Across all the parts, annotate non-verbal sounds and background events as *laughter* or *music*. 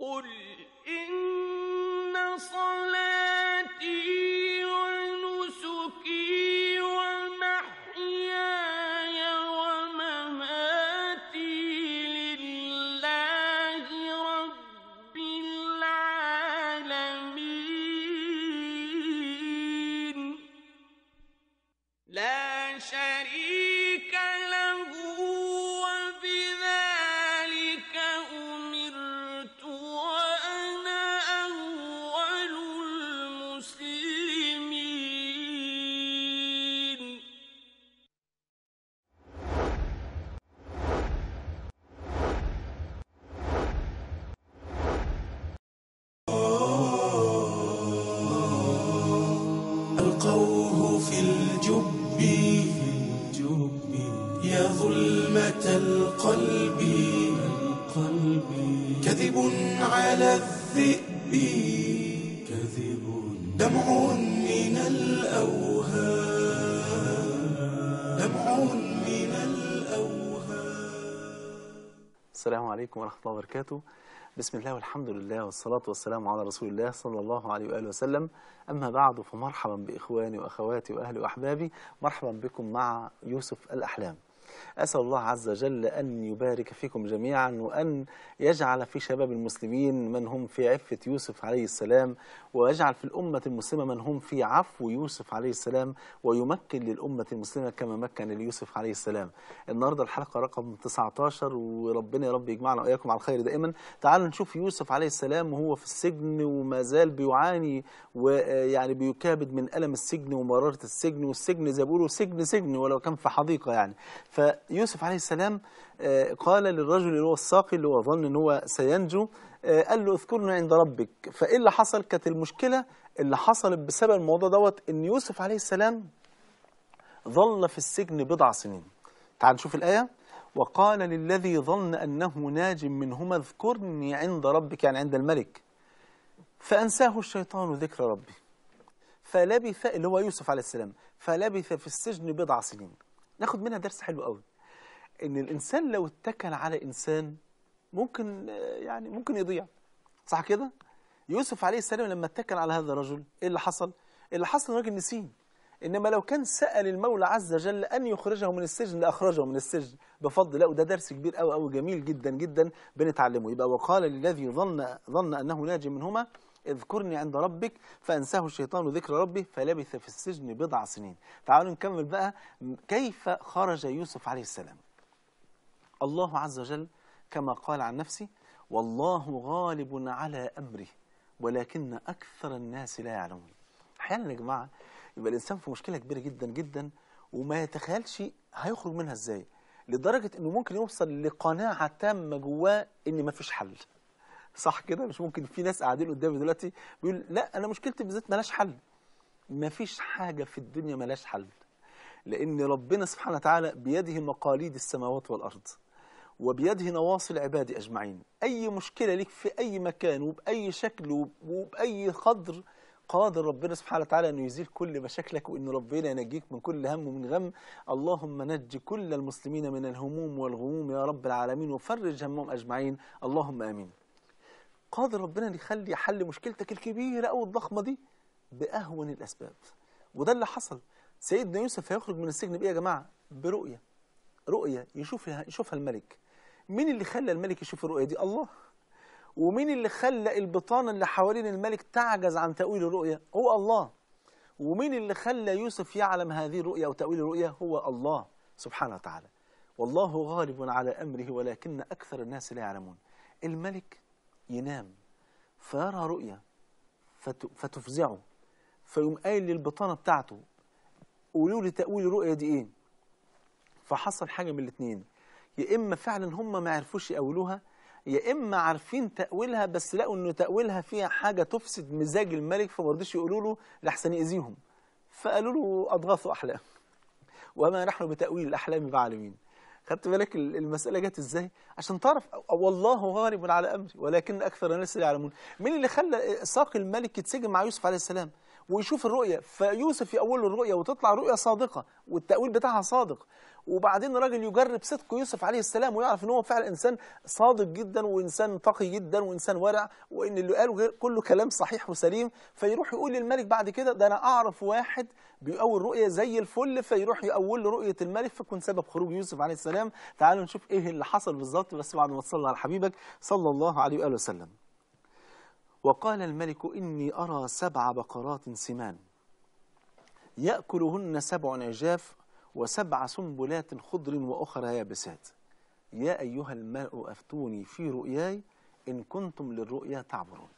قل إن على الذئب كذب دمع من الأوهام دمع من الأوهام السلام عليكم ورحمة الله وبركاته بسم الله والحمد لله والصلاة والسلام على رسول الله صلى الله عليه وآله وسلم أما بعد فمرحبا بإخواني وأخواتي وأهلي وأحبابي مرحبا بكم مع يوسف الأحلام أسأل الله عز وجل أن يبارك فيكم جميعا وأن يجعل في شباب المسلمين من هم في عفة يوسف عليه السلام ويجعل في الأمة المسلمة من هم في عفو يوسف عليه السلام ويمكن للأمة المسلمة كما مكن ليوسف عليه السلام النهاردة الحلقة رقم 19 وربنا يا رب يجمعنا وإياكم على الخير دائما تعالوا نشوف يوسف عليه السلام وهو في السجن وما زال بيعاني ويعني بيكابد من ألم السجن ومرارة السجن والسجن زي بيقولوا سجن سجن ولو كان في حديقة يعني ف فيوسف عليه السلام آه، قال للرجل اللي هو الساقي اللي هو ظن ان هو سينجو آه، قال له اذكرني عند ربك فايه اللي حصل كانت المشكله اللي حصلت بسبب الموضوع دوت ان يوسف عليه السلام ظل في السجن بضع سنين تعال نشوف الايه وقال للذي ظن انه ناج منهما اذكرني عند ربك يعني عند الملك فانساه الشيطان ذكر ربي فلبث اللي هو يوسف عليه السلام فلبث في السجن بضع سنين ناخد منها درس حلو قوي ان الانسان لو اتكل على انسان ممكن يعني ممكن يضيع صح كده يوسف عليه السلام لما اتكل على هذا الرجل ايه اللي حصل اللي حصل الراجل نسيه انما لو كان سال المولى عز وجل ان يخرجه من السجن لاخرجه من السجن بفضل لا وده درس كبير قوي قوي جميل جدا جدا بنتعلمه يبقى وقال للذي ظن ظن انه ناجي منهما اذكرني عند ربك فانساه الشيطان ذكر ربه فلبث في السجن بضع سنين تعالوا نكمل بقى كيف خرج يوسف عليه السلام الله عز وجل كما قال عن نفسه والله غالب على أمره ولكن أكثر الناس لا يعلمون أحيانا يا جماعة يبقى الإنسان في مشكلة كبيرة جدا جدا وما يتخيلش هيخرج منها إزاي لدرجة أنه ممكن يوصل لقناعة تامة جواه أن مفيش حل صح كده مش ممكن في ناس قاعدين قدامي دلوقتي بيقول لا انا مشكلتي بالذات ملاش حل مفيش حاجه في الدنيا ملاش حل لان ربنا سبحانه وتعالى بيده مقاليد السماوات والارض وبيده نواصي العباد اجمعين اي مشكله ليك في اي مكان وباي شكل وباي قدر قادر ربنا سبحانه وتعالى انه يزيل كل مشاكلك وان ربنا ينجيك من كل هم ومن غم اللهم نج كل المسلمين من الهموم والغموم يا رب العالمين وفرج همهم اجمعين اللهم امين قادر ربنا ان يخلي حل مشكلتك الكبيره او الضخمه دي باهون الاسباب وده اللي حصل سيدنا يوسف هيخرج من السجن بايه يا جماعه برؤيه رؤيه يشوفها يشوفها الملك مين اللي خلى الملك يشوف الرؤيه دي الله ومين اللي خلى البطانه اللي حوالين الملك تعجز عن تاويل الرؤيه هو الله ومين اللي خلى يوسف يعلم هذه الرؤيه او تاويل الرؤيه هو الله سبحانه وتعالى والله غالب على امره ولكن اكثر الناس لا يعلمون الملك ينام فيرى رؤية فتفزعه فيقوم قايل للبطانة بتاعته قولوا لي تأويل الرؤية دي إيه فحصل حاجة من الاتنين يا إما فعلا هم ما عرفوش يأولوها يا إما عارفين تأويلها بس لقوا إن تأويلها فيها حاجة تفسد مزاج الملك فما رضيش يقولوا له لحسن يأذيهم فقالوا له أضغاث أحلام وما نحن بتأويل الأحلام بعالمين خدت بالك المسألة جت ازاي عشان تعرف والله غالب على أمري ولكن أكثر الناس لا يعلمون مين اللي خلى ساق الملك يتسجن مع يوسف عليه السلام ويشوف الرؤية فيوسف له الرؤية وتطلع رؤية صادقة والتأويل بتاعها صادق وبعدين راجل يجرب صدق يوسف عليه السلام ويعرف ان هو فعلا انسان صادق جدا وانسان تقي جدا وانسان ورع وان اللي قاله غير كله كلام صحيح وسليم فيروح يقول للملك بعد كده ده انا اعرف واحد بيقول رؤيه زي الفل فيروح يقول له رؤيه الملك فيكون سبب خروج يوسف عليه السلام تعالوا نشوف ايه اللي حصل بالظبط بس بعد ما تصلى على حبيبك صلى الله عليه واله وسلم وقال الملك إني أرى سبع بقرات سمان يأكلهن سبع عجاف وسبع سنبلات خضر وأخرى يابسات يا أيها الماء أفتوني في رؤياي إن كنتم للرؤيا تعبرون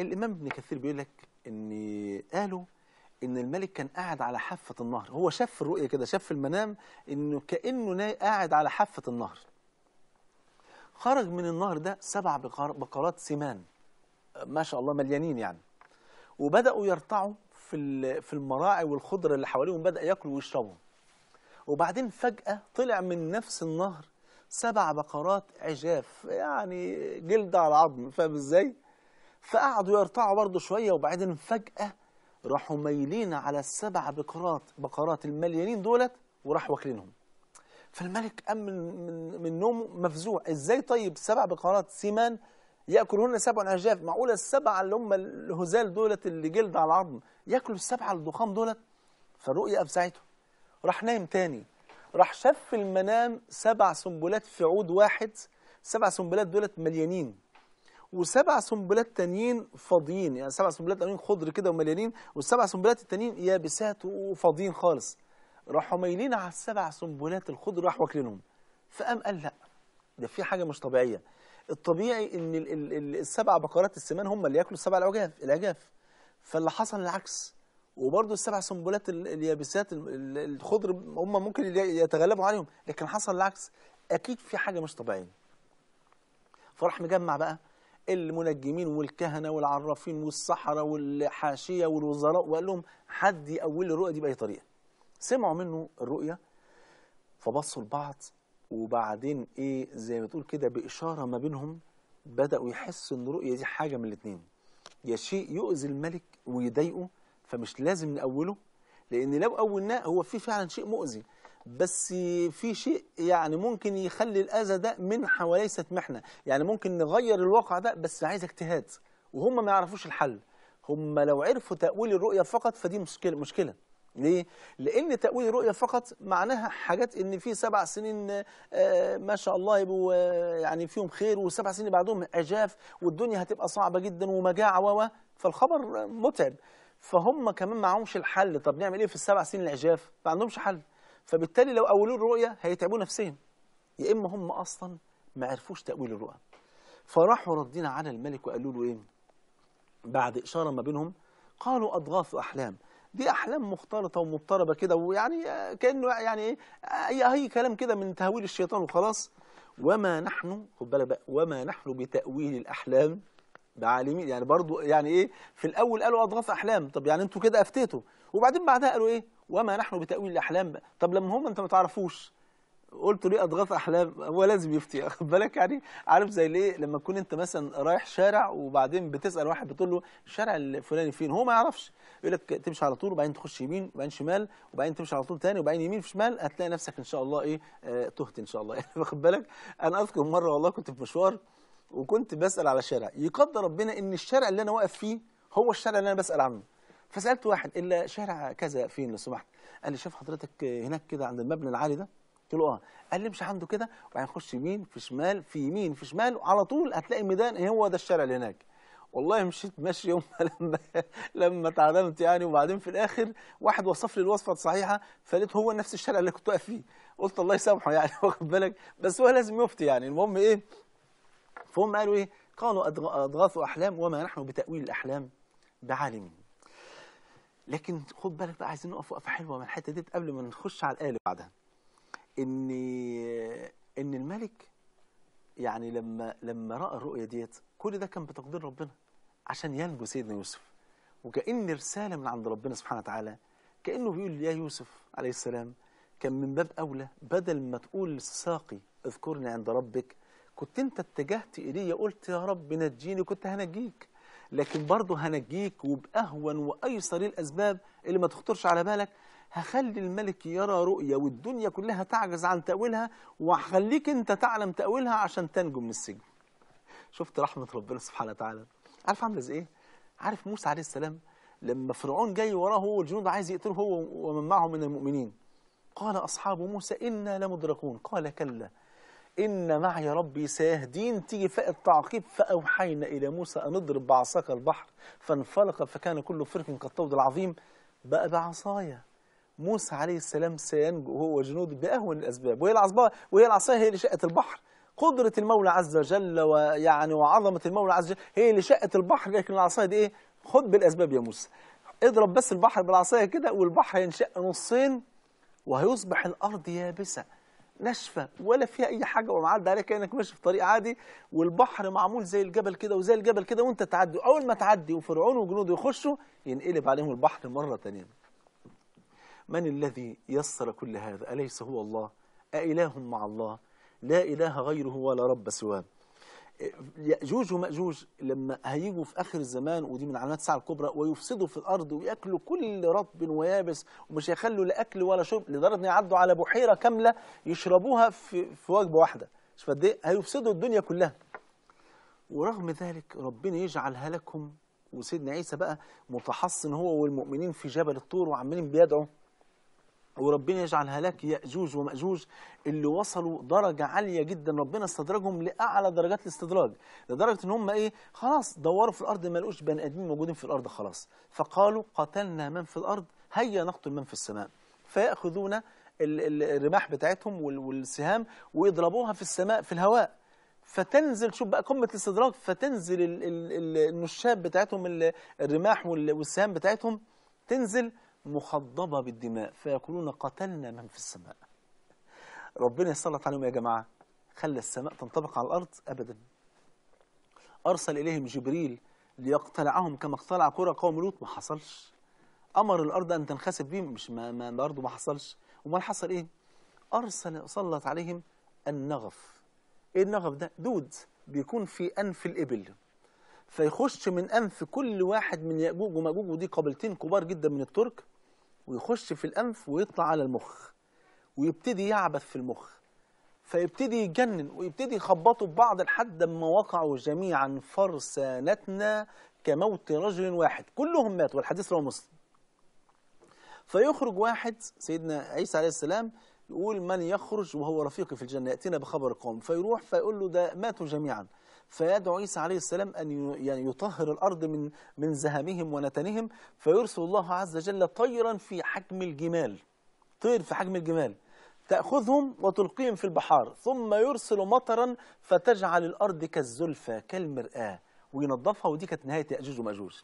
الإمام ابن كثير بيقول لك إن قالوا إن الملك كان قاعد على حافة النهر هو شاف الرؤيا الرؤية كده شاف المنام إنه كأنه قاعد على حافة النهر خرج من النهر ده سبع بقرات سمان ما شاء الله مليانين يعني وبدأوا يرتعوا في في المراعي والخضره اللي حواليهم بدا ياكلوا ويشربوا وبعدين فجاه طلع من نفس النهر سبع بقرات عجاف يعني جلد على عظم فاهم ازاي فقعدوا يرتعوا برضه شويه وبعدين فجاه راحوا مايلين على السبع بقرات بقرات المليانين دولت وراحوا واكلينهم فالملك قام من من, من نومه مفزوع ازاي طيب سبع بقرات سمان ياكلون سبع عجاف معقوله السبعه اللي هم الهزال دولت اللي جلد على العظم ياكلوا السبعه الضخام دولت فالرؤيه افزعته راح نايم تاني راح شاف في المنام سبع سنبلات في عود واحد سبع سنبلات دولت مليانين وسبع سنبلات تانيين فاضيين يعني سبع سنبلات تانيين خضر كده ومليانين والسبع سنبلات التانيين يابسات وفاضيين خالص راحوا مايلين على السبع سنبلات الخضر راحوا واكلينهم فقام قال لا ده في حاجه مش طبيعيه الطبيعي ان السبع بقرات السمان هم اللي ياكلوا السبع العجاف العجاف فاللي حصل العكس وبرضه السبع سنبلات اليابسات الخضر هم ممكن يتغلبوا عليهم لكن حصل العكس اكيد في حاجه مش طبيعيه فراح مجمع بقى المنجمين والكهنه والعرافين والصحراء والحاشيه والوزراء وقال لهم حد يأول الرؤيه دي باي طريقه سمعوا منه الرؤيه فبصوا لبعض وبعدين ايه زي ما تقول كده باشاره ما بينهم بداوا يحسوا ان الرؤيه دي حاجه من الاثنين يا شيء يؤذي الملك ويضايقه فمش لازم نأوله لأن لو أولناه هو في فعلا شيء مؤذي بس في شيء يعني ممكن يخلي الأذى ده منحة وليست محنة يعني ممكن نغير الواقع ده بس عايز اجتهاد وهم ما يعرفوش الحل هم لو عرفوا تأويل الرؤية فقط فدي مشكلة مشكلة ليه؟ لأن تأويل الرؤية فقط معناها حاجات إن في سبع سنين آه، ما شاء الله يبقوا آه، يعني فيهم خير وسبع سنين بعدهم عجاف والدنيا هتبقى صعبة جدا ومجاعة و فالخبر متعب فهم كمان معهمش الحل طب نعمل إيه في السبع سنين العجاف؟ ما عندهمش حل فبالتالي لو أولوا الرؤية هيتعبوا نفسهم يا إما هم أصلا ما عرفوش تأويل الرؤى فراحوا ردين على الملك وقالوا له إيه؟ بعد إشارة ما بينهم قالوا أضغاث أحلام دي احلام مختلطه ومضطربه كده ويعني آه، كانه آه، يعني ايه اي اي كلام كده من تهويل الشيطان وخلاص وما نحن خد بالك بقى وما نحن بتاويل الاحلام بعالمين يعني برضو يعني ايه في الاول قالوا اضغاث احلام طب يعني انتوا كده افتيتوا وبعدين بعدها قالوا ايه وما نحن بتاويل الاحلام طب لما هم انت ما تعرفوش قلت ليه اضغاث احلام هو لازم يفتي واخد بالك يعني عارف زي ليه لما تكون انت مثلا رايح شارع وبعدين بتسال واحد بتقول له الشارع الفلاني فين هو ما يعرفش يقول لك تمشي على طول وبعدين تخش يمين وبعدين شمال وبعدين تمشي على طول تاني وبعدين يمين في شمال هتلاقي نفسك ان شاء الله ايه آه، تهت ان شاء الله يعني واخد بالك انا اذكر مره والله كنت في مشوار وكنت بسال على شارع يقدر ربنا ان الشارع اللي انا واقف فيه هو الشارع اللي انا بسال عنه فسالت واحد الا شارع كذا فين لو سمحت قال لي شوف حضرتك هناك كده عند المبنى العالي ده قلت له اه قال لي امشي عنده كده وبعدين خش يمين في شمال في يمين في شمال وعلى طول هتلاقي ميدان هو ده الشارع اللي هناك والله مشيت ماشي يوم *laughs* لما لما تعلمت يعني وبعدين في الاخر واحد وصف لي الوصفه الصحيحه فلقيت هو نفس الشارع اللي كنت واقف فيه قلت الله يسامحه يعني *laughs* واخد بالك بس هو لازم يفتي يعني المهم ايه فهم قالوا ايه قالوا اضغاث احلام وما نحن بتاويل الاحلام بعالمين لكن خد بالك بقى عايزين نقف وقفه حلوه من الحته دي قبل ما نخش على الاله اللي بعدها ان ان الملك يعني لما لما راى الرؤيه ديت كل ده كان بتقدير ربنا عشان ينجو سيدنا يوسف وكان رساله من عند ربنا سبحانه وتعالى كانه بيقول يا يوسف عليه السلام كان من باب اولى بدل ما تقول ساقي اذكرني عند ربك كنت انت اتجهت الي قلت يا رب نجيني كنت هنجيك لكن برضه هنجيك وباهون وايسر الاسباب اللي ما تخطرش على بالك هخلي الملك يرى رؤية والدنيا كلها تعجز عن تأويلها وهخليك أنت تعلم تأويلها عشان تنجو من السجن شفت رحمة ربنا سبحانه وتعالى عارف عامله زي إيه؟ عارف موسى عليه السلام لما فرعون جاي وراه هو والجنود عايز يقتله هو ومن معه من المؤمنين قال أصحاب موسى إنا لمدركون قال كلا إن معي ربي سيهدين تيجي فاء التعقيب فأوحينا إلى موسى أن اضرب بعصاك البحر فانفلق فكان كل فرق كالطود العظيم بقى بعصايا موسى عليه السلام سينجو هو وجنوده بأهون الأسباب وهي العصباء وهي العصاية هي اللي شقت البحر قدرة المولى عز وجل ويعني وعظمة المولى عز وجل هي اللي شقت البحر لكن العصاية دي إيه خد بالأسباب يا موسى اضرب بس البحر بالعصاية كده والبحر هينشق نصين وهيصبح الأرض يابسة ناشفه ولا فيها اي حاجه ومعدي عليك كانك ماشي في طريق عادي والبحر معمول زي الجبل كده وزي الجبل كده وانت تعدي اول ما تعدي وفرعون وجنوده يخشوا ينقلب عليهم البحر مره تانية من الذي يسر كل هذا أليس هو الله أإله مع الله لا إله غيره ولا رب سواه يأجوج ومأجوج لما هيجوا في آخر الزمان ودي من علامات الساعة الكبرى ويفسدوا في الأرض ويأكلوا كل رطب ويابس ومش هيخلوا لا أكل ولا شرب لدرجة إن يعدوا على بحيرة كاملة يشربوها في, في وجبة واحدة مش قد إيه هيفسدوا الدنيا كلها ورغم ذلك ربنا يجعل هلكهم وسيدنا عيسى بقى متحصن هو والمؤمنين في جبل الطور وعمالين بيدعوا وربنا يجعل هلاك يأجوج ومأجوج اللي وصلوا درجة عالية جدا ربنا استدرجهم لأعلى درجات الاستدراج لدرجة إن هم إيه خلاص دوروا في الأرض ما لقوش بني آدمين موجودين في الأرض خلاص فقالوا قتلنا من في الأرض هيا نقتل من في السماء فيأخذون الرماح بتاعتهم والسهام ويضربوها في السماء في الهواء فتنزل شوف بقى قمه الاستدراج فتنزل النشاب بتاعتهم الرماح والسهام بتاعتهم تنزل مخضبة بالدماء فيقولون قتلنا من في السماء ربنا يسلط عليهم يا جماعة خلى السماء تنطبق على الأرض أبدا أرسل إليهم جبريل ليقتلعهم كما اقتلع كرة قوم لوط ما حصلش أمر الأرض أن تنخسف بهم مش ما, ما برضه ما حصلش أمال حصل إيه أرسل سلط عليهم النغف إيه النغف ده دود بيكون في أنف الإبل فيخش من أنف كل واحد من يأجوج ومأجوج ودي قبلتين كبار جدا من الترك ويخش في الأنف ويطلع على المخ ويبتدي يعبث في المخ فيبتدي يجنن ويبتدي يخبطوا ببعض لحد ما وقعوا جميعا فرسانتنا كموت رجل واحد كلهم ماتوا والحديث رواه مسلم فيخرج واحد سيدنا عيسى عليه السلام يقول من يخرج وهو رفيقي في الجنة يأتينا بخبر القوم فيروح فيقول له ده ماتوا جميعا فيدعو عيسى عليه السلام أن يعني يطهر الأرض من من زهمهم ونتنهم فيرسل الله عز وجل طيرا في حجم الجمال طير في حجم الجمال تأخذهم وتلقيهم في البحار ثم يرسل مطرا فتجعل الأرض كالزلفى كالمرآة وينظفها ودي كانت نهاية يأجوج ومأجوج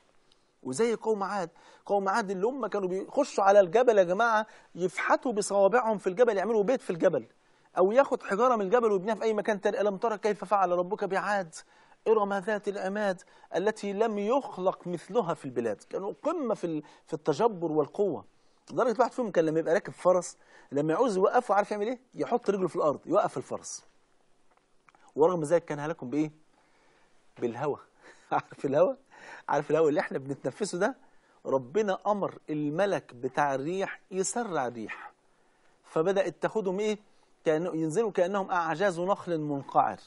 وزي قوم عاد قوم عاد اللي هم كانوا بيخشوا على الجبل يا جماعة يفحتوا بصوابعهم في الجبل يعملوا بيت في الجبل أو ياخد حجارة من الجبل ويبنيها في أي مكان تاني ألم ترى كيف فعل ربك بعاد إرم ذات العماد التي لم يخلق مثلها في البلاد كانوا قمة في في التجبر والقوة لدرجة واحد فيهم كان لما يبقى راكب فرس لما يعوز يوقفه عارف يعمل إيه؟ يحط رجله في الأرض يوقف الفرس ورغم ذلك كان هلاكم بإيه؟ بالهوى *laughs* عارف الهوى؟ عارف الهوى اللي احنا بنتنفسه ده ربنا أمر الملك بتاع الريح يسرع الريح فبدأت تاخدهم إيه؟ كأنه ينزلوا كأنهم أعجاز نخل منقعر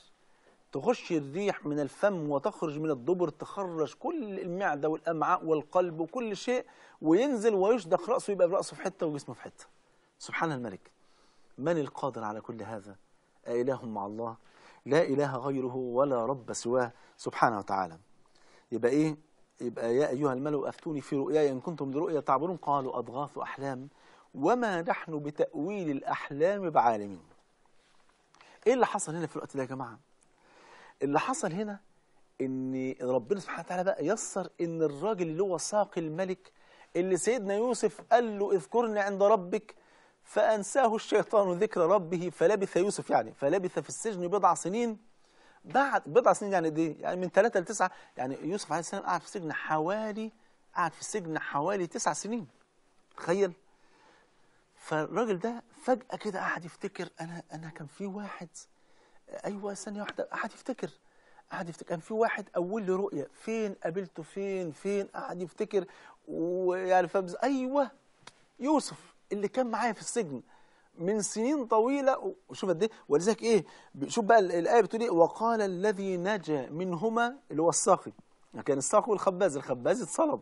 تخش الريح من الفم وتخرج من الدبر تخرج كل المعدة والأمعاء والقلب وكل شيء وينزل ويشدق رأسه يبقى رأسه في حتة وجسمه في حتة سبحان الملك من القادر على كل هذا أإله مع الله لا إله غيره ولا رب سواه سبحانه وتعالى يبقى إيه يبقى يا أيها الملأ أفتوني في رؤياي إن كنتم لرؤيا تعبرون قالوا أضغاث أحلام وما نحن بتأويل الأحلام بعالمين إيه اللي حصل هنا في الوقت ده يا جماعة اللي حصل هنا إن ربنا سبحانه وتعالى بقى يسر إن الراجل اللي هو ساقي الملك اللي سيدنا يوسف قال له اذكرني عند ربك فأنساه الشيطان ذكر ربه فلبث يوسف يعني فلبث في السجن بضع سنين بعد بضع سنين يعني دي يعني من ثلاثة لتسعة يعني يوسف عليه السلام قعد في السجن حوالي قعد في السجن حوالي تسع سنين تخيل فالراجل ده فجأة كده قعد يفتكر أنا أنا كان في واحد أيوه ثانية واحدة قعد يفتكر قعد يفتكر كان في واحد أول لي رؤية فين قابلته فين فين قعد يفتكر ويعني فاهم أيوه يوسف اللي كان معايا في السجن من سنين طويلة وشوف قد ايه ولذلك ايه شوف بقى الآية بتقول ايه وقال الذي نجا منهما اللي هو الساقي كان الساقي والخباز الخباز اتصلب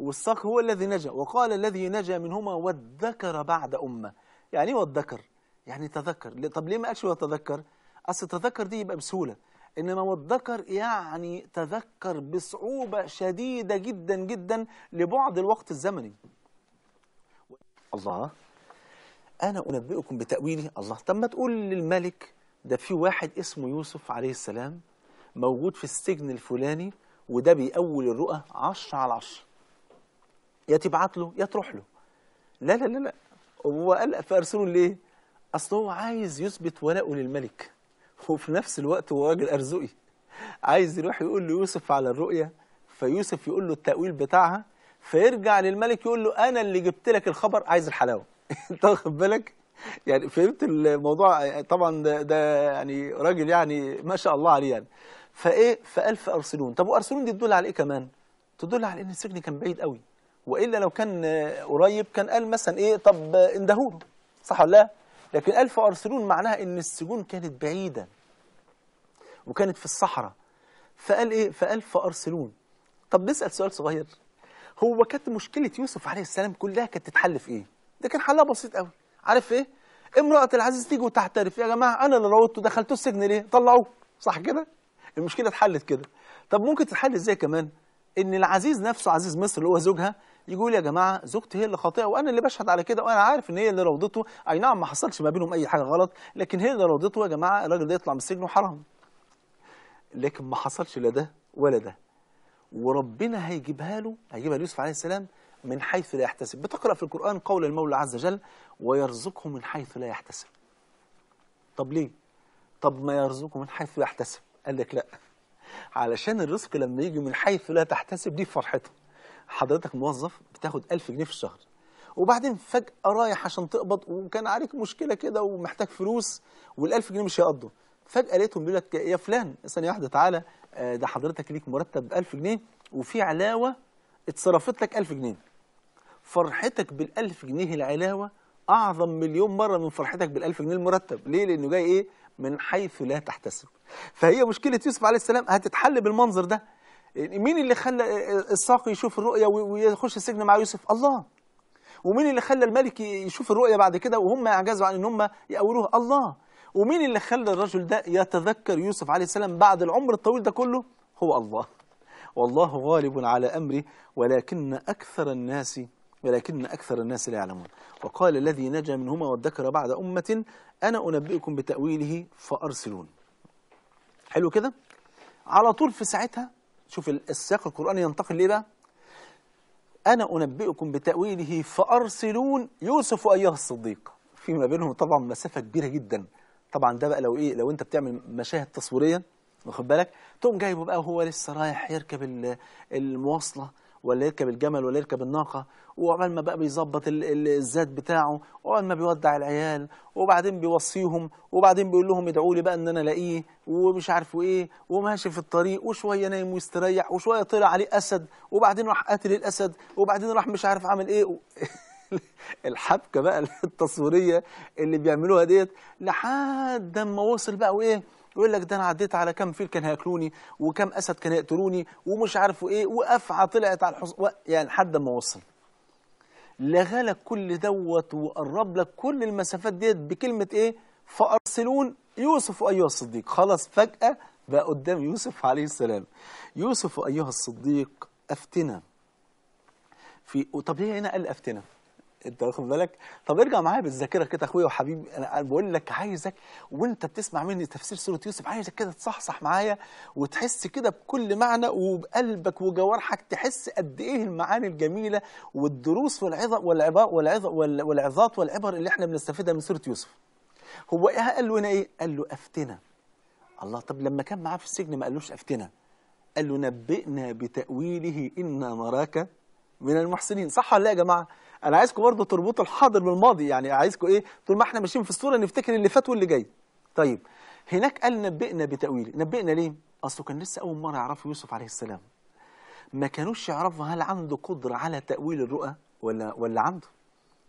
والصاق هو الذي نجا وقال الذي نجا منهما وادكر بعد أمة يعني ايه وادكر يعني تذكر طب ليه ما قالش وتذكر أصل تذكر دي يبقى بسهولة إنما وادكر يعني تذكر بصعوبة شديدة جدا جدا لبعد الوقت الزمني الله أنا أنبئكم بتأويلي الله طب ما تقول للملك ده في واحد اسمه يوسف عليه السلام موجود في السجن الفلاني وده بيأول الرؤى عشر على عشر يا تبعت له يا تروح له لا لا لا لا هو قال فارسلوا ليه اصل هو عايز يثبت ولاؤه للملك وفي نفس الوقت هو راجل ارزقي عايز يروح يقول ليوسف على الرؤيه فيوسف يقول له التاويل بتاعها فيرجع للملك يقول له انا اللي جبت لك الخبر عايز الحلاوه *laughs* انت واخد بالك يعني فهمت الموضوع طبعا ده, ده يعني راجل يعني ما شاء الله عليه يعني فايه فقال فارسلون طب وارسلون دي تدل على ايه كمان تدل على ان السجن كان بعيد قوي والا لو كان قريب كان قال مثلا ايه طب اندهوله صح ولا لا لكن قال ارسلون معناها ان السجون كانت بعيده وكانت في الصحراء فقال ايه فقال فارسلون طب نسال سؤال صغير هو كانت مشكله يوسف عليه السلام كلها كانت تتحل في ايه ده كان حلها بسيط قوي عارف ايه امراه العزيز تيجي وتعترف يا جماعه انا اللي روضته دخلته السجن ليه طلعوه صح كده المشكله اتحلت كده طب ممكن تتحل ازاي كمان ان العزيز نفسه عزيز مصر اللي هو زوجها يقول يا جماعه زوجتي هي اللي خاطئه وانا اللي بشهد على كده وانا عارف ان هي اللي روضته اي نعم ما حصلش ما بينهم اي حاجه غلط لكن هي اللي روضته يا جماعه الراجل ده يطلع من السجن وحرام لكن ما حصلش لا ده ولا ده وربنا هيجيبها له هيجيبها ليوسف عليه السلام من حيث لا يحتسب بتقرا في القران قول المولى عز وجل ويرزقه من حيث لا يحتسب طب ليه طب ما يرزقه من حيث لا يحتسب قال لك لا علشان الرزق لما يجي من حيث لا تحتسب دي فرحتها حضرتك موظف بتاخد 1000 جنيه في الشهر وبعدين فجأة رايح عشان تقبض وكان عليك مشكلة كده ومحتاج فلوس والألف جنيه مش هيقضوا فجأة لقيتهم بيقول لك يا فلان ثانية واحدة تعالى آه، ده حضرتك ليك مرتب 1000 جنيه وفي علاوة اتصرفت لك 1000 جنيه فرحتك بال1000 جنيه العلاوة أعظم مليون مرة من فرحتك بال1000 جنيه المرتب ليه؟ لأنه جاي إيه؟ من حيث لا تحتسب فهي مشكلة يوسف عليه السلام هتتحل بالمنظر ده مين اللي خلى الساقي يشوف الرؤية ويخش السجن مع يوسف الله ومين اللي خلى الملك يشوف الرؤية بعد كده وهم يعجزوا عن ان هم يأولوها الله ومين اللي خلى الرجل ده يتذكر يوسف عليه السلام بعد العمر الطويل ده كله هو الله والله غالب على أمره ولكن أكثر الناس ولكن أكثر الناس لا يعلمون وقال الذي نجا منهما وادكر بعد أمة أنا أنبئكم بتأويله فأرسلون حلو كده على طول في ساعتها شوف السياق القرآني ينتقل ليه بقى أنا أنبئكم بتأويله فأرسلون يوسف أيها الصديق فيما بينهم طبعا مسافة كبيرة جدا طبعا ده بقى لو إيه لو أنت بتعمل مشاهد تصويرية واخد بالك تقوم جايبه بقى وهو لسه رايح يركب المواصلة ولا يركب الجمل ولا يركب الناقة وعقبال ما بقى بيظبط الذات بتاعه وعقبال ما بيودع العيال وبعدين بيوصيهم وبعدين بيقول لهم ادعوا لي بقى ان انا الاقيه ومش عارفه ايه وماشي في الطريق وشويه نايم ويستريح وشويه طلع عليه اسد وبعدين راح قاتل الاسد وبعدين راح مش عارف عامل ايه و... *laughs* الحبكه بقى التصويريه اللي بيعملوها ديت لحد ما وصل بقى وايه يقول لك ده انا عديت على كام فيل كان هياكلوني وكام اسد كان هيقتلوني ومش عارفه ايه وافعى طلعت على الحصان يعني لحد ما وصل لغى لك كل دوت وقرب لك كل المسافات ديت بكلمة إيه فأرسلون يوسف أيها الصديق خلاص فجأة بقى قدام يوسف عليه السلام يوسف أيها الصديق أفتنا في طب ليه هنا قال أفتنا انت واخد بالك طب ارجع معايا بالذاكره كده اخويا وحبيبي انا بقول لك عايزك وانت بتسمع مني تفسير سوره يوسف عايزك كده تصحصح معايا وتحس كده بكل معنى وبقلبك وجوارحك تحس قد ايه المعاني الجميله والدروس والعظ والعبار والعظات والعبر اللي احنا بنستفيدها من سوره يوسف هو ايه قال له هنا ايه قال له افتنا الله طب لما كان معاه في السجن ما قالوش افتنا قال له نبئنا بتاويله انا نراك من المحسنين صح ولا لا يا جماعه انا عايزكم برضه تربطوا الحاضر بالماضي يعني عايزكم ايه طول ما احنا ماشيين في الصوره نفتكر اللي فات واللي جاي طيب هناك قال نبئنا بتاويل نبئنا ليه اصله كان لسه اول مره يعرفوا يوسف عليه السلام ما كانوش يعرفوا هل عنده قدره على تاويل الرؤى ولا ولا عنده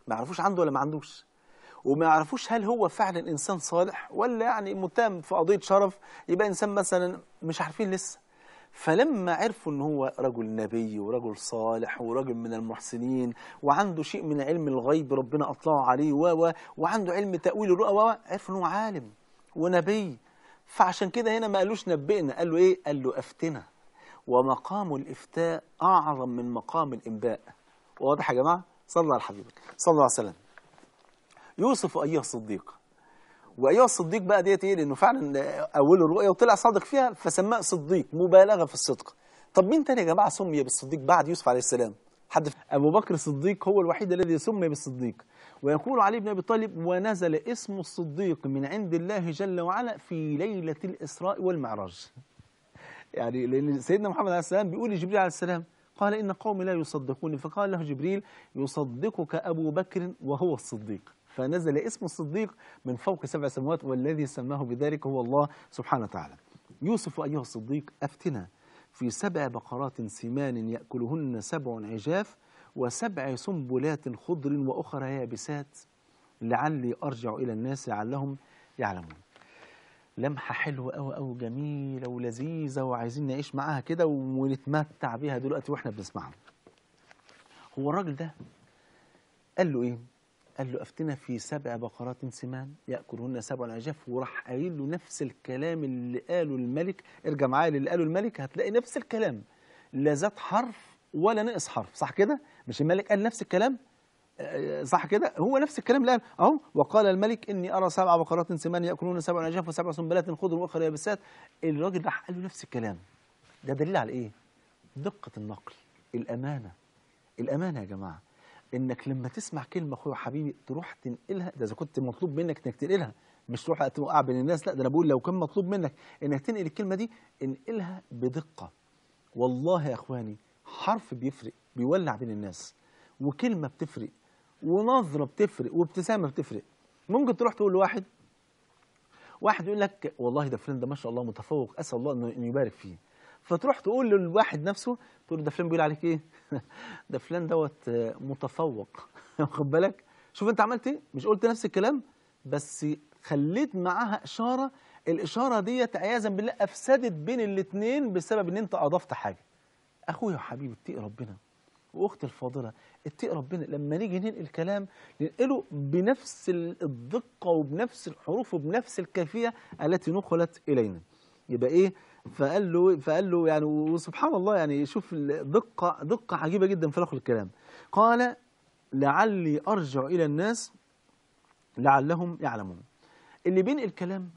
ما يعرفوش عنده ولا ما عندوش وما يعرفوش هل هو فعلا انسان صالح ولا يعني متهم في قضيه شرف يبقى انسان مثلا مش عارفين لسه فلما عرفوا ان هو رجل نبي ورجل صالح ورجل من المحسنين وعنده شيء من علم الغيب ربنا اطلعه عليه و وعنده علم تاويل الرؤى عرفوا ان هو عالم ونبي فعشان كده هنا ما قالوش نبئنا قال له ايه قال له افتنا ومقام الافتاء اعظم من مقام الانباء واضح يا جماعه صلى على حبيبك صلى الله عليه وسلم يوسف ايها الصديق وايها الصديق بقى ديت ايه لانه فعلا اوله الرؤيه وطلع صادق فيها فسماه صديق مبالغه في الصدق طب مين تاني يا جماعه سمي بالصديق بعد يوسف عليه السلام حد ابو بكر الصديق هو الوحيد الذي سمي بالصديق ويقول علي بن ابي طالب ونزل اسم الصديق من عند الله جل وعلا في ليله الاسراء والمعراج يعني لان سيدنا محمد عليه السلام بيقول لجبريل عليه السلام قال ان قومي لا يصدقوني فقال له جبريل يصدقك ابو بكر وهو الصديق فنزل اسم الصديق من فوق سبع سماوات والذي سماه بذلك هو الله سبحانه وتعالى يوسف أيها الصديق أفتنا في سبع بقرات سمان يأكلهن سبع عجاف وسبع سنبلات خضر وأخرى يابسات لعلي أرجع إلى الناس لعلهم يعلمون لمحة حلوة أوي أوي جميلة ولذيذة وعايزين نعيش معاها كده ونتمتع بيها دلوقتي وإحنا بنسمعها هو الراجل ده قال له إيه قال له أفتنا في سبع بقرات سمان يأكلهن سبع عجاف وراح قايل له نفس الكلام اللي قاله الملك ارجع معايا للي قاله الملك هتلاقي نفس الكلام لا زاد حرف ولا نقص حرف صح كده مش الملك قال نفس الكلام آه، صح كده هو نفس الكلام اللي قال اهو وقال الملك اني ارى سبع بقرات سمان ياكلون سبع عجاف وسبع سنبلات خضر واخر يابسات الراجل راح قال له نفس الكلام ده دليل على ايه دقه النقل الامانه الامانه يا جماعه انك لما تسمع كلمه اخويا حبيبي تروح تنقلها ده اذا كنت مطلوب منك انك تنقلها مش تروح توقع بين الناس لا ده انا بقول لو كان مطلوب منك انك تنقل الكلمه دي انقلها بدقه والله يا اخواني حرف بيفرق بيولع بين الناس وكلمه بتفرق ونظره بتفرق وابتسامه بتفرق ممكن تروح تقول لواحد واحد يقول لك والله ده فلان ده ما شاء الله متفوق اسال الله انه يبارك فيه فتروح تقول للواحد نفسه تقول ده فلان بيقول عليك ايه *laughs* ده فلان دوت متفوق *laughs* واخد بالك شوف انت عملت ايه مش قلت نفس الكلام بس خليت معاها اشاره الاشاره ديت عياذا بالله افسدت بين الاثنين بسبب ان انت اضفت حاجه اخويا وحبيبي اتقي ربنا واختي الفاضله اتقي ربنا لما نيجي ننقل كلام ننقله بنفس الدقه وبنفس الحروف وبنفس الكيفيه التي نقلت الينا يبقى ايه فقال له فقال له يعني وسبحان الله يعني شوف دقه دقه عجيبه جدا في لفظ الكلام قال لعلي ارجع الى الناس لعلهم يعلمون اللي بين الكلام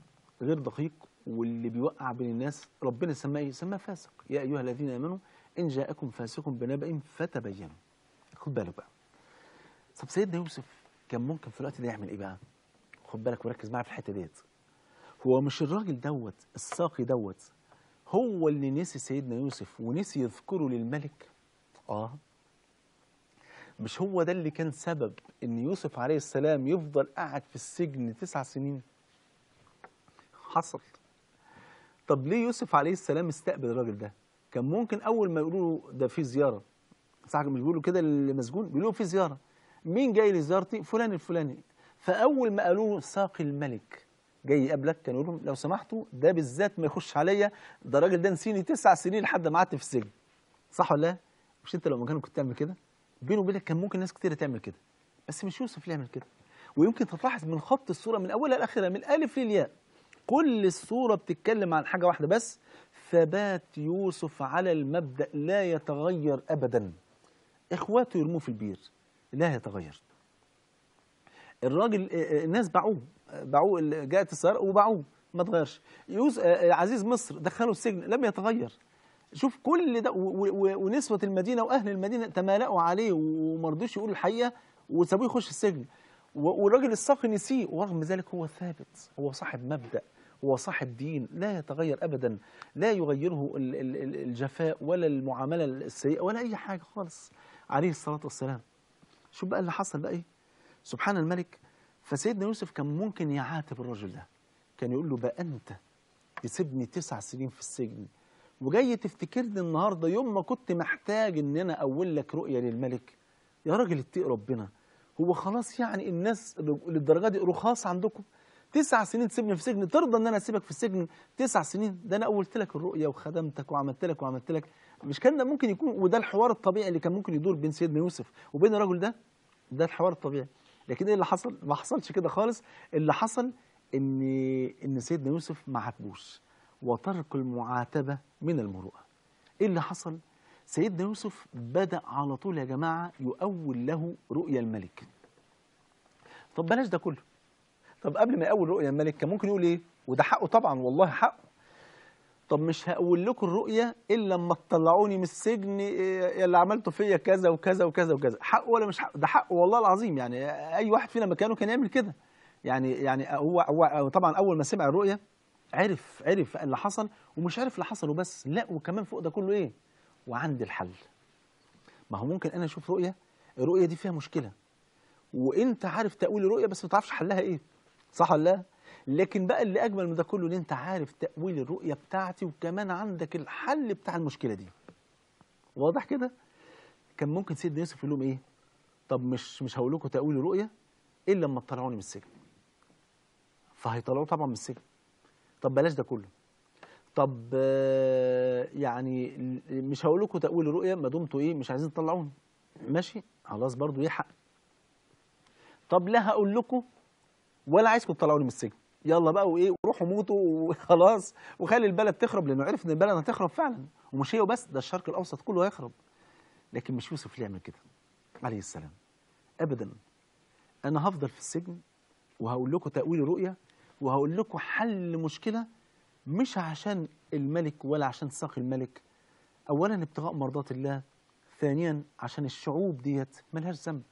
غير دقيق واللي بيوقع بين الناس ربنا سماه ايه سماه فاسق يا ايها الذين امنوا ان جاءكم فاسق بنبأ فتبينوا خد بالك بقى طب سيدنا يوسف كان ممكن في الوقت ده يعمل ايه بقى خد بالك وركز معايا في الحته ديت هو مش الراجل دوت الساقي دوت هو اللي نسي سيدنا يوسف ونسي يذكره للملك آه مش هو ده اللي كان سبب ان يوسف عليه السلام يفضل قاعد في السجن تسع سنين حصل طب ليه يوسف عليه السلام استقبل الراجل ده كان ممكن اول ما يقولوا له ده في زياره صح مش بيقولوا كده للمسجون بيقولوا في زياره مين جاي لزيارتي فلان الفلاني فاول ما قالوا له ساقي الملك جاي يقابلك كان يقول لهم لو سمحتوا ده بالذات ما يخش عليا ده الراجل ده نسيني تسع سنين لحد ما قعدت في السجن صح ولا لا؟ مش انت لو مكانه كنت تعمل كده؟ بينه وبينك كان ممكن ناس كتير تعمل كده بس مش يوسف اللي يعمل كده ويمكن تلاحظ من خط الصوره من اولها لاخرها من الالف للياء كل الصوره بتتكلم عن حاجه واحده بس ثبات يوسف على المبدا لا يتغير ابدا اخواته يرموه في البير لا يتغير الراجل آه، آه، الناس باعوه باعوه جاء السيارة وباعوه ما اتغيرش يوس... آه، آه، عزيز مصر دخله السجن لم يتغير شوف كل ده و... و... ونسوة المدينة وأهل المدينة تمالأوا عليه وما رضوش يقولوا الحقيقة وسابوه يخش السجن و... والراجل الصافي نسيه ورغم ذلك هو ثابت هو صاحب مبدأ هو صاحب دين لا يتغير أبدا لا يغيره ال... ال... الجفاء ولا المعاملة السيئة ولا أي حاجة خالص عليه الصلاة والسلام شوف بقى اللي حصل بقى إيه سبحان الملك فسيدنا يوسف كان ممكن يعاتب الرجل ده كان يقول له بقى أنت تسيبني تسع سنين في السجن وجاي تفتكرني النهارده يوم ما كنت محتاج ان انا اقول لك رؤيه للملك يا راجل اتقي ربنا هو خلاص يعني الناس للدرجه دي رخاص عندكم تسع سنين تسيبني في سجن ترضى ان انا اسيبك في السجن تسع سنين ده انا قلت لك الرؤيه وخدمتك وعملت لك وعملت لك مش كان ده ممكن يكون وده الحوار الطبيعي اللي كان ممكن يدور بين سيدنا يوسف وبين الرجل ده ده الحوار الطبيعي لكن ايه اللي حصل ما حصلش كده خالص اللي حصل ان ان سيدنا يوسف ما عاتبوش وترك المعاتبه من المروءه ايه اللي حصل سيدنا يوسف بدا على طول يا جماعه يؤول له رؤيا الملك طب بلاش ده كله طب قبل ما يؤول رؤيا الملك كان ممكن يقول ايه وده حقه طبعا والله حقه طب مش هقول لكم الرؤيه الا لما تطلعوني من السجن إيه، اللي عملته فيا كذا وكذا وكذا وكذا حق ولا مش حق ده حق والله العظيم يعني اي واحد فينا مكانه كان يعمل كده يعني يعني هو هو طبعا اول ما سمع الرؤيه عرف عرف اللي حصل ومش عارف اللي حصل وبس لا وكمان فوق ده كله ايه وعندي الحل ما هو ممكن انا اشوف رؤيه الرؤيه دي فيها مشكله وانت عارف تاويل الرؤيه بس ما تعرفش حلها ايه صح ولا لا لكن بقى اللي اجمل من ده كله ان انت عارف تاويل الرؤيه بتاعتي وكمان عندك الحل بتاع المشكله دي واضح كده كان ممكن سيدنا يوسف يقول لهم ايه طب مش مش هقول لكم تاويل الرؤيه الا لما تطلعوني من السجن فهيطلعوه طبعا من السجن طب بلاش ده كله طب آه، يعني مش هقول لكم تاويل الرؤيه ما دمتوا ايه مش عايزين تطلعوني ماشي خلاص برضو يحق إيه طب لا هقول لكم ولا عايزكم تطلعوني من السجن يلا بقى وايه وروحوا موتوا وخلاص وخلي البلد تخرب لانه عرف ان البلد هتخرب فعلا ومش هي وبس ده الشرق الاوسط كله هيخرب لكن مش يوسف ليه يعمل كده عليه السلام ابدا انا هفضل في السجن وهقول لكم تاويل رؤيه وهقول لكم حل مشكله مش عشان الملك ولا عشان ساقي الملك اولا ابتغاء مرضات الله ثانيا عشان الشعوب ديت ملهاش ذنب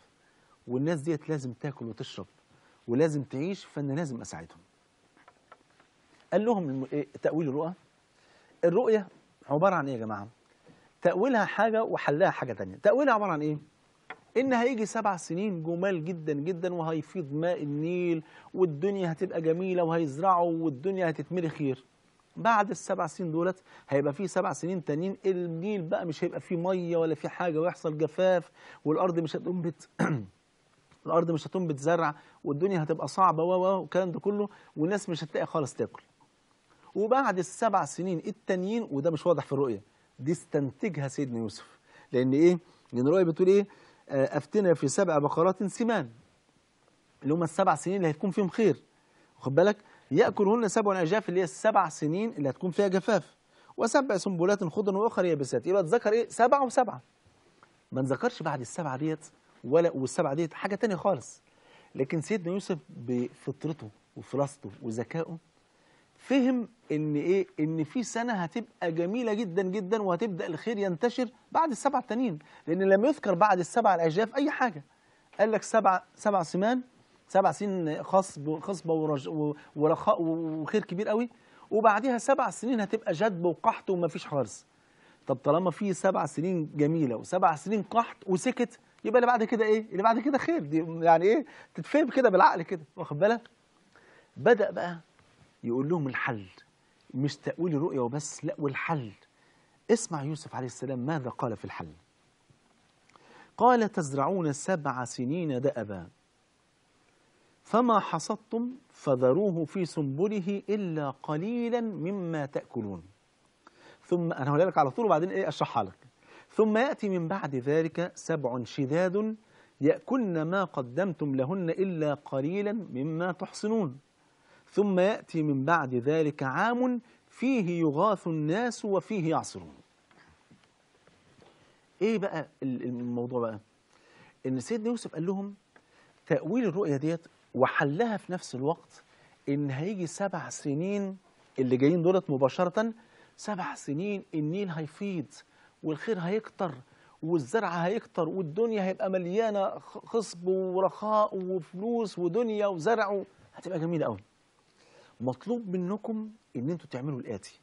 والناس ديت لازم تاكل وتشرب ولازم تعيش فانا لازم اساعدهم قال لهم إيه، تأويل الرؤى الرؤية عبارة عن إيه يا جماعة تأويلها حاجة وحلها حاجة تانية تأويلها عبارة عن إيه إن هيجي سبع سنين جمال جدا جدا وهيفيض ماء النيل والدنيا هتبقى جميلة وهيزرعوا والدنيا هتتملي خير بعد السبع سنين دولت هيبقى فيه سبع سنين تانيين النيل بقى مش هيبقى فيه ميه ولا فيه حاجه ويحصل جفاف والارض مش هتنبت *clears throat* الارض مش هتنبت زرع والدنيا هتبقى صعبه و والكلام ده كله والناس مش هتلاقي خالص تاكل وبعد السبع سنين التانيين وده مش واضح في الرؤية دي استنتجها سيدنا يوسف لأن إيه؟ لأن الرؤية بتقول إيه؟ آه، أفتنا في سبع بقرات سمان اللي هم السبع سنين اللي هيكون فيهم خير واخد بالك؟ يأكلهن سبع عجاف اللي هي السبع سنين اللي هتكون فيها جفاف وسبع سنبلات خضر واخر يابسات يبقى اتذكر ايه سبعه وسبعه ما نذكرش بعد السبعه ديت ولا والسبعه ديت حاجه ثانيه خالص لكن سيدنا يوسف بفطرته وفراسته وذكائه فهم ان ايه ان في سنه هتبقى جميله جدا جدا وهتبدا الخير ينتشر بعد السبع التانيين لان لم يذكر بعد السبع الاجياف اي حاجه قال لك سبع سبع سمان سبع سنين خصب خصبه ورخاء وخير كبير قوي وبعديها سبع سنين هتبقى جدب وقحط ومفيش حرث طب طالما في سبع سنين جميله وسبع سنين قحط وسكت يبقى اللي بعد كده ايه اللي بعد كده خير دي يعني ايه تتفهم كده بالعقل كده واخد بالك بدا بقى يقول لهم الحل مش تأويل الرؤية وبس لا والحل اسمع يوسف عليه السلام ماذا قال في الحل قال تزرعون سبع سنين دأبا فما حصدتم فذروه في سنبله إلا قليلا مما تأكلون ثم أنا هقول لك على طول وبعدين إيه أشرحها لك ثم يأتي من بعد ذلك سبع شداد يأكلن ما قدمتم لهن إلا قليلا مما تحصنون ثم يأتي من بعد ذلك عام فيه يغاث الناس وفيه يعصرون ايه بقى الموضوع بقى ان سيدنا يوسف قال لهم تأويل الرؤية ديت وحلها في نفس الوقت ان هيجي سبع سنين اللي جايين دولت مباشرة سبع سنين النيل هيفيض والخير هيكتر والزرع هيكتر والدنيا هيبقى مليانة خصب ورخاء وفلوس ودنيا وزرع هتبقى جميلة قوي مطلوب منكم ان انتوا تعملوا الاتي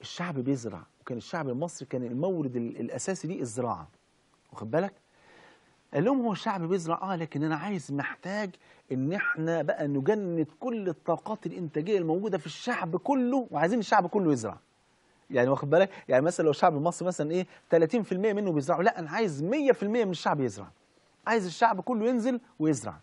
الشعب بيزرع وكان الشعب المصري كان المورد الاساسي ليه الزراعه واخد بالك قال لهم هو الشعب بيزرع اه لكن انا عايز محتاج ان احنا بقى نجند كل الطاقات الانتاجيه الموجوده في الشعب كله وعايزين الشعب كله يزرع يعني واخد بالك يعني مثلا لو الشعب المصري مثلا ايه 30% منه بيزرعوا لا انا عايز 100% من الشعب يزرع عايز الشعب كله ينزل ويزرع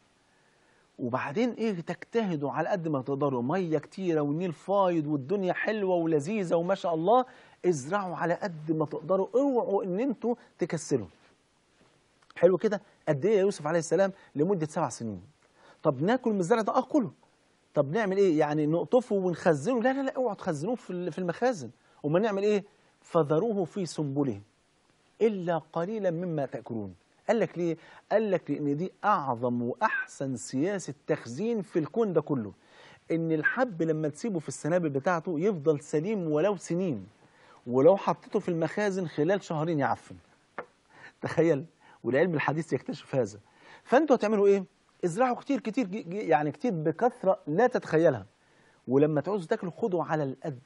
وبعدين ايه تجتهدوا على قد ما تقدروا ميه كتيره والنيل فايض والدنيا حلوه ولذيذه وما شاء الله ازرعوا على قد ما تقدروا اوعوا ان انتوا تكسلوا حلو كده قد ايه يا يوسف عليه السلام لمده سبع سنين طب ناكل من الزرع ده اه كله طب نعمل ايه يعني نقطفه ونخزنه لا لا لا اوعوا تخزنوه في المخازن امال نعمل ايه فذروه في سنبله الا قليلا مما تاكلون قال لك ليه؟ قال لك لأن دي أعظم وأحسن سياسة تخزين في الكون ده كله إن الحب لما تسيبه في السنابل بتاعته يفضل سليم ولو سنين ولو حطيته في المخازن خلال شهرين يعفن تخيل والعلم الحديث يكتشف هذا فأنتوا هتعملوا إيه؟ ازرعوا كتير كتير يعني كتير بكثرة لا تتخيلها ولما تعوزوا تاكلوا خدوا على القد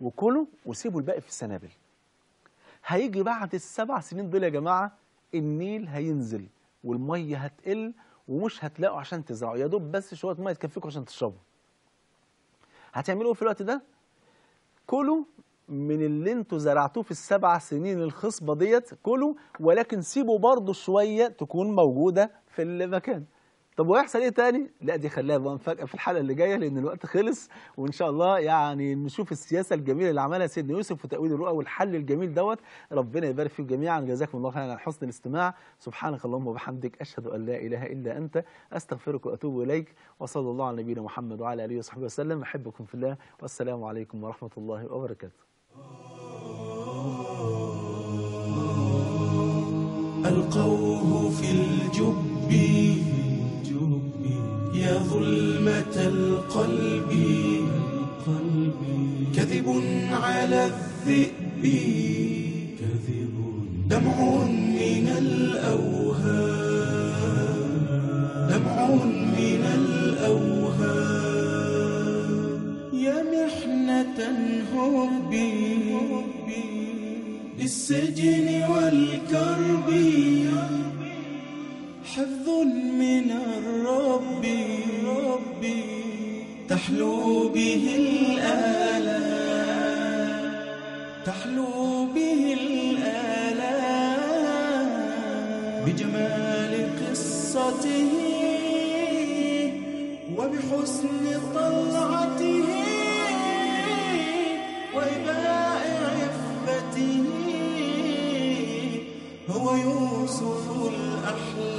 وكلوا وسيبوا الباقي في السنابل هيجي بعد السبع سنين دول يا جماعه النيل هينزل والميه هتقل ومش هتلاقوا عشان تزرعوا يا دوب بس شويه ميه تكفيكم عشان تشربوا هتعملوا ايه في الوقت ده كلوا من اللي انتوا زرعتوه في السبع سنين الخصبه ديت كلوا ولكن سيبوا برضو شويه تكون موجوده في المكان طب وهيحصل ايه تاني؟ لا دي خليها بقى مفاجأة في الحلقة اللي جاية لأن الوقت خلص وإن شاء الله يعني نشوف السياسة الجميلة اللي عملها سيدنا يوسف وتأويل الرؤى والحل الجميل دوت ربنا يبارك فيكم جميعا جزاكم الله خيرا على حسن الاستماع سبحانك اللهم وبحمدك أشهد أن لا إله إلا أنت أستغفرك وأتوب إليك وصلى الله على نبينا محمد وعلى آله وصحبه وسلم أحبكم في الله والسلام عليكم ورحمة الله وبركاته. ألقوه في الجب يا ظلمة القلب كذب على الذئب كذب دمع من الأوهام دمع من الأوهام يا محنة هبي للسجن والكرب حفظ من الرب ربي تحلو به الآلام تحلو به الآلام بجمال قصته وبحسن طلعته وإباء عفته هو يوسف الأحلام